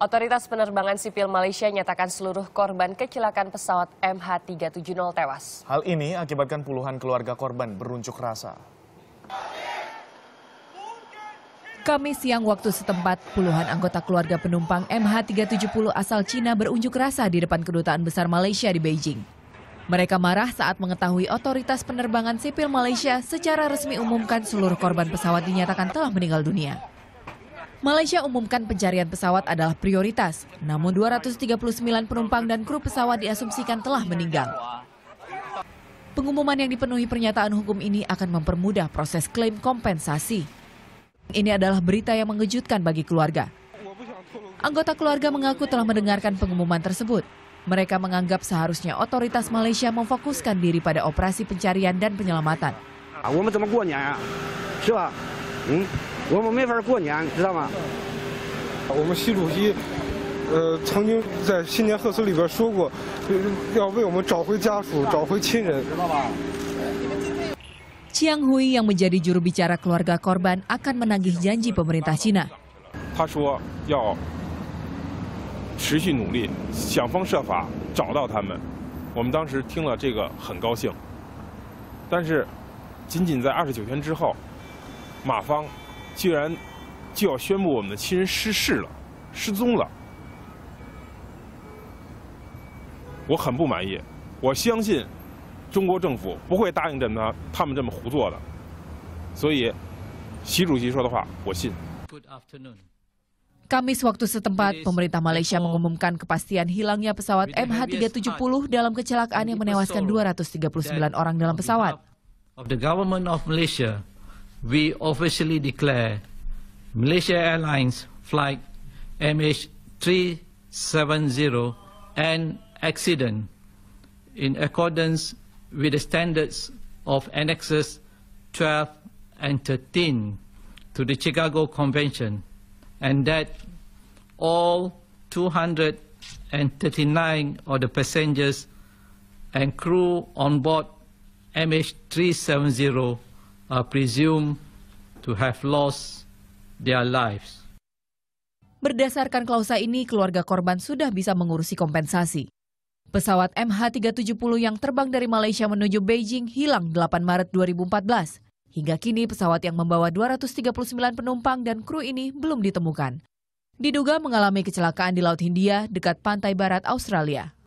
Otoritas Penerbangan Sipil Malaysia nyatakan seluruh korban kecelakaan pesawat MH370 tewas. Hal ini akibatkan puluhan keluarga korban berunjuk rasa. Kamis siang waktu setempat, puluhan anggota keluarga penumpang MH370 asal Cina berunjuk rasa di depan kedutaan besar Malaysia di Beijing. Mereka marah saat mengetahui otoritas penerbangan sipil Malaysia secara resmi umumkan seluruh korban pesawat dinyatakan telah meninggal dunia. Malaysia umumkan pencarian pesawat adalah prioritas, namun 239 penumpang dan kru pesawat diasumsikan telah meninggal. Pengumuman yang dipenuhi pernyataan hukum ini akan mempermudah proses klaim kompensasi. Ini adalah berita yang mengejutkan bagi keluarga. Anggota keluarga mengaku telah mendengarkan pengumuman tersebut. Mereka menganggap seharusnya otoritas Malaysia memfokuskan diri pada operasi pencarian dan penyelamatan. 我们没法过年，知道吗？我们习主席，呃，曾经在新年贺词里边说过，要为我们找回家属、找回亲人，知道吧？i a n g Hui yang menjadi jurubicara keluarga korban akan m e n a n g i janji pemerintah China. "，他说要持续努力，想方设法找到他们。我们当时听了这个很高兴，但是仅仅在二十九天之后，马芳。居然就要宣布我们的亲人失事了，失踪了。我很不满意，我相信中国政府不会答应这么他们这么胡做的，所以习主席说的话我信。Kamis waktu setempat, pemerintah Malaysia mengumumkan kepastian hilangnya pesawat MH370 dalam kecelakaan yang menewaskan 239 orang dalam pesawat. Of the government of Malaysia we officially declare Malaysia Airlines flight MH370 an accident in accordance with the standards of annexes 12 and 13 to the Chicago Convention and that all 239 of the passengers and crew on board MH370 Uh, presumed to have lost their lives. Berdasarkan klausa ini, keluarga korban sudah bisa mengurusi kompensasi. Pesawat MH370 yang terbang dari Malaysia menuju Beijing hilang 8 Maret 2014. Hingga kini pesawat yang membawa 239 penumpang dan kru ini belum ditemukan. Diduga mengalami kecelakaan di Laut Hindia dekat pantai barat Australia.